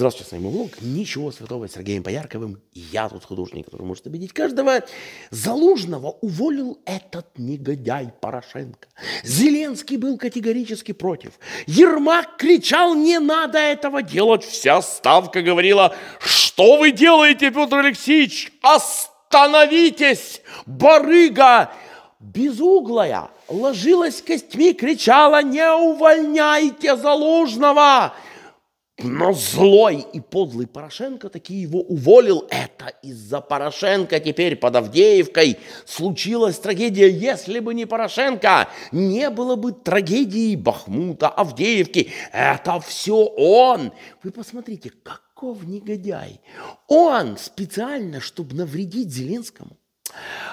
Здравствуйте, с вами Влог. Ничего святого с Сергеем Поярковым. я тут художник, который может обидеть каждого. Залужного уволил этот негодяй Порошенко. Зеленский был категорически против. Ермак кричал, не надо этого делать. Вся ставка говорила, что вы делаете, Петр Алексеевич? Остановитесь, барыга! Безуглая ложилась костьми, кричала, не увольняйте Залужного! Но злой и подлый Порошенко таки его уволил. Это из-за Порошенко теперь под Авдеевкой случилась трагедия. Если бы не Порошенко, не было бы трагедии Бахмута, Авдеевки. Это все он. Вы посмотрите, каков негодяй. Он специально, чтобы навредить Зеленскому,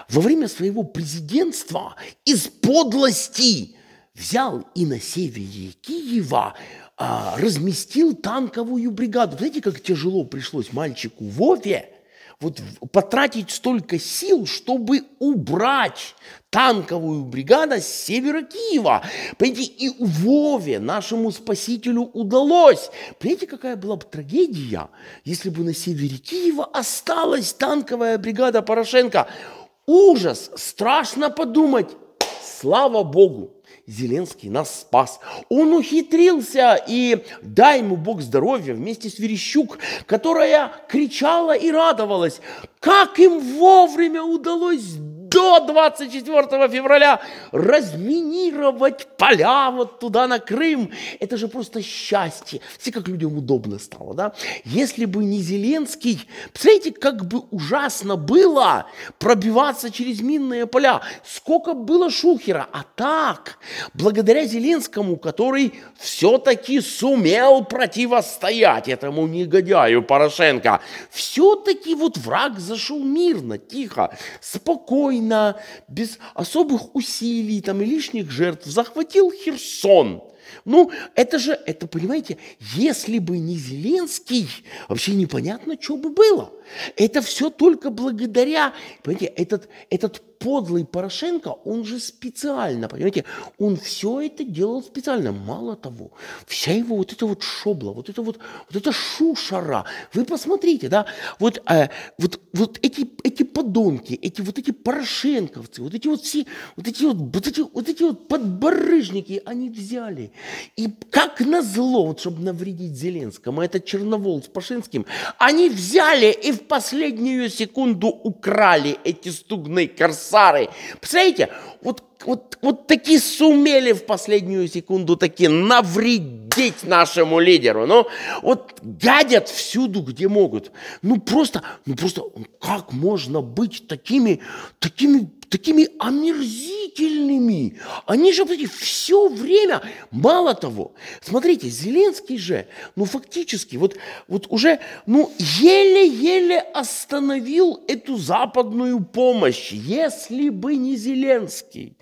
во время своего президентства из подлости взял и на севере Киева а, разместил танковую бригаду. Знаете, как тяжело пришлось мальчику Вове вот потратить столько сил, чтобы убрать танковую бригаду с севера Киева. Понимаете, и Вове, нашему спасителю, удалось. Понимаете, какая была бы трагедия, если бы на севере Киева осталась танковая бригада Порошенко. Ужас, страшно подумать. Слава Богу! Зеленский нас спас. Он ухитрился, и дай ему Бог здоровья, вместе с Верещук, которая кричала и радовалась, как им вовремя удалось до 24 февраля разминировать поля вот туда на Крым. Это же просто счастье. Все как людям удобно стало, да? Если бы не Зеленский, представляете, как бы ужасно было пробиваться через минные поля. Сколько было шухера. А так, благодаря Зеленскому, который все-таки сумел противостоять этому негодяю Порошенко, все-таки вот враг зашел мирно, тихо, спокойно, война, без особых усилий там, и лишних жертв, захватил Херсон. Ну, это же, это, понимаете, если бы не Зеленский, вообще непонятно, что бы было. Это все только благодаря, понимаете, этот, этот подлый Порошенко, он же специально, понимаете, он все это делал специально. Мало того, вся его вот эта вот шобла, вот это вот, вот эта шушара, вы посмотрите, да, вот, э, вот, вот эти, эти подонки, эти вот эти порошенковцы, вот эти вот все, вот эти вот, вот эти, вот эти вот подборыжники, они взяли. И как назло, вот чтобы навредить Зеленскому, это Черновол с Пашинским, они взяли и в последнюю секунду украли эти стугные корсеты Сарой. Представляете, вот, вот, вот такие сумели в последнюю секунду таки навредить нашему лидеру. Ну, вот гадят всюду, где могут. Ну, просто, ну, просто, как можно быть такими, такими такими омерзительными. Они же, смотрите, все время, мало того, смотрите, Зеленский же, ну, фактически, вот, вот уже, ну, еле-еле остановил эту западную помощь. Если бы не Зеленский,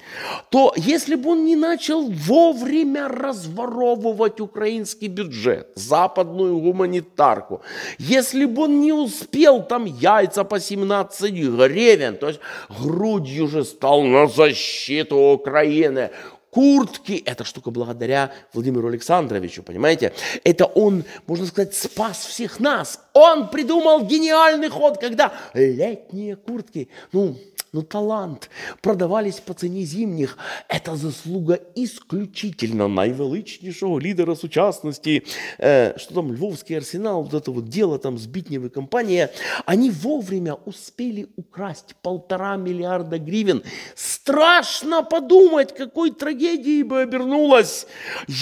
то если бы он не начал вовремя разворовывать украинский бюджет, западную гуманитарку, если бы он не успел там яйца по 17 гривен, то есть грудью Грудью же стал на защиту Украины. Куртки – эта штука благодаря Владимиру Александровичу, понимаете? Это он, можно сказать, спас всех нас. Он придумал гениальный ход, когда летние куртки, ну, но талант, продавались по цене зимних. Это заслуга исключительно найвеличнішого лидера сучасності, э, що там Львовский арсенал, вот это вот дело там Збітнєва компания, они вовремя успели украсть полтора миллиарда гривен. Страшно подумать, какой трагедией бы обернулось,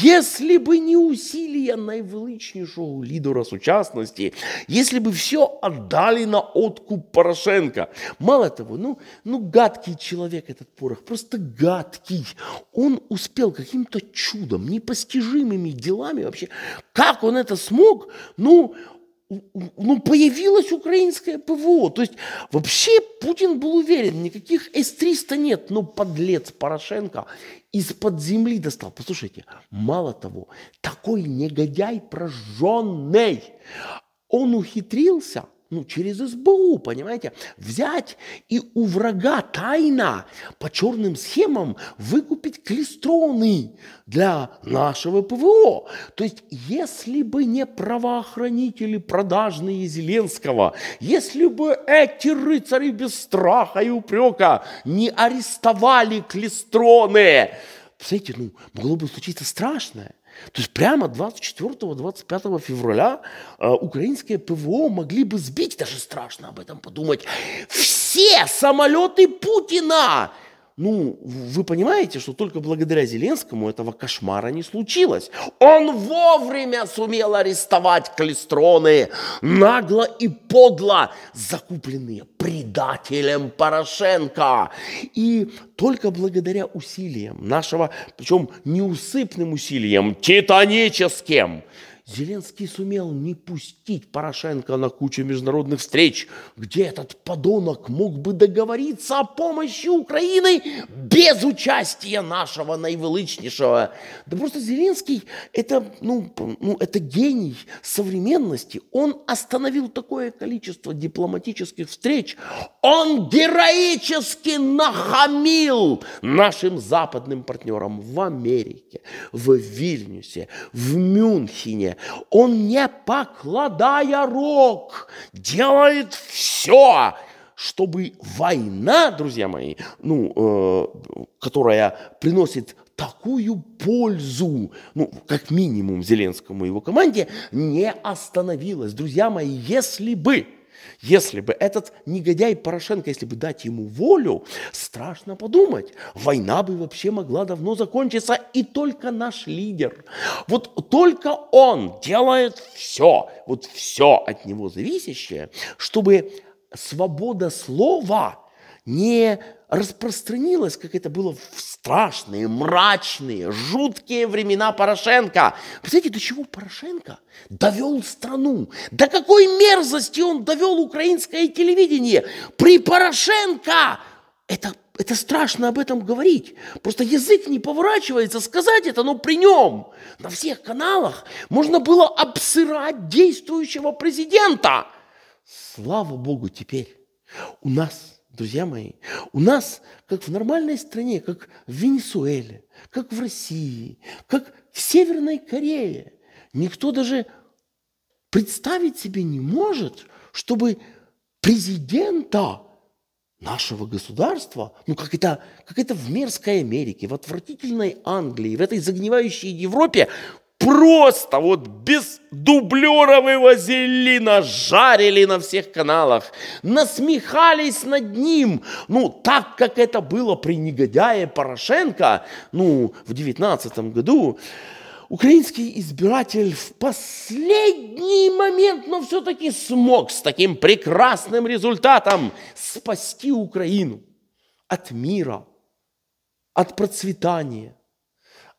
если бы не усилия найвеличнішого лидера сучасності, если бы все отдали на откуп Порошенко. Мало того, ну, ну, гадкий человек этот порох, просто гадкий. Он успел каким-то чудом, непостижимыми делами вообще. Как он это смог? Ну, ну, появилось украинское ПВО. То есть вообще Путин был уверен, никаких С-300 нет, но подлец Порошенко из-под земли достал. Послушайте, мало того, такой негодяй прожженный, он ухитрился – ну, через СБУ, понимаете, взять и у врага тайно по черным схемам выкупить клестроны для нашего ПВО. То есть, если бы не правоохранители продажные Зеленского, если бы эти рыцари без страха и упрека не арестовали клестроны, Представляете, ну, могло бы случиться страшное. То есть прямо 24-25 февраля э, украинское ПВО могли бы сбить, даже страшно об этом подумать, все самолеты Путина ну, вы понимаете, что только благодаря Зеленскому этого кошмара не случилось. Он вовремя сумел арестовать клестроны, нагло и подло закупленные предателем Порошенко. И только благодаря усилиям нашего, причем неусыпным усилиям, титаническим, Зеленский сумел не пустить Порошенко на кучу международных встреч, где этот подонок мог бы договориться о помощи Украины без участия нашего наивеличнейшего. Да просто Зеленский это, ну, ну, это гений современности. Он остановил такое количество дипломатических встреч. Он героически нахамил нашим западным партнерам в Америке, в Вильнюсе, в Мюнхене, он, не покладая рук, делает все, чтобы война, друзья мои, ну, э, которая приносит такую пользу, ну, как минимум Зеленскому и его команде, не остановилась. Друзья мои, если бы если бы этот негодяй Порошенко, если бы дать ему волю, страшно подумать, война бы вообще могла давно закончиться, и только наш лидер, вот только он делает все, вот все от него зависящее, чтобы свобода слова – не распространилось, как это было в страшные, мрачные, жуткие времена Порошенко. Представляете, до чего Порошенко довел страну? До какой мерзости он довел украинское телевидение? При Порошенко! Это, это страшно об этом говорить. Просто язык не поворачивается сказать это, но при нем на всех каналах можно было обсырать действующего президента. Слава Богу, теперь у нас Друзья мои, у нас, как в нормальной стране, как в Венесуэле, как в России, как в Северной Корее, никто даже представить себе не может, чтобы президента нашего государства, ну как это, как это в мерзкой Америке, в отвратительной Англии, в этой загнивающей Европе просто вот без дублера вывозили, нажарили на всех каналах, насмехались над ним, ну, так, как это было при негодяе Порошенко, ну, в девятнадцатом году, украинский избиратель в последний момент, но все-таки смог с таким прекрасным результатом спасти Украину от мира, от процветания –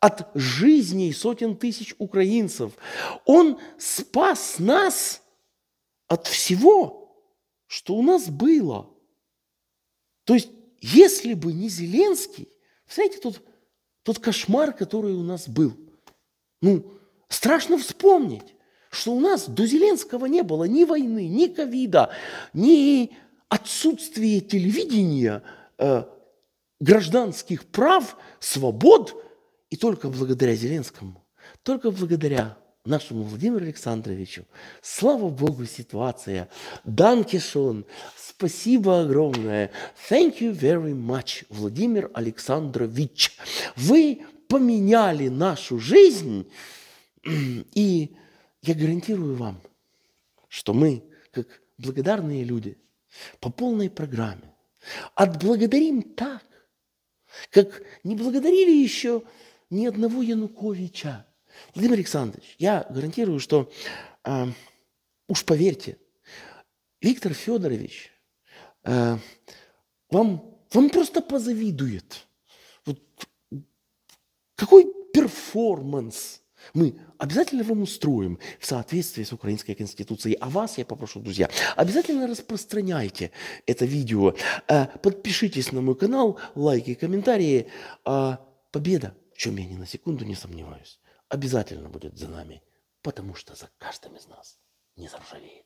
от жизней сотен тысяч украинцев. Он спас нас от всего, что у нас было. То есть, если бы не Зеленский, знаете, тот, тот кошмар, который у нас был. Ну, страшно вспомнить, что у нас до Зеленского не было ни войны, ни ковида, ни отсутствия телевидения, э, гражданских прав, свобод – и только благодаря Зеленскому, только благодаря нашему Владимиру Александровичу. Слава Богу, ситуация. Данкишон. Спасибо огромное. Thank you very much, Владимир Александрович. Вы поменяли нашу жизнь, и я гарантирую вам, что мы, как благодарные люди, по полной программе отблагодарим так, как не благодарили еще ни одного Януковича. Владимир Александрович, я гарантирую, что, э, уж поверьте, Виктор Федорович э, вам, вам просто позавидует. Вот, какой перформанс мы обязательно вам устроим в соответствии с Украинской Конституцией. А вас я попрошу, друзья, обязательно распространяйте это видео. Э, подпишитесь на мой канал, лайки, комментарии. Э, победа! чем я ни на секунду не сомневаюсь, обязательно будет за нами, потому что за каждым из нас не заржавеет.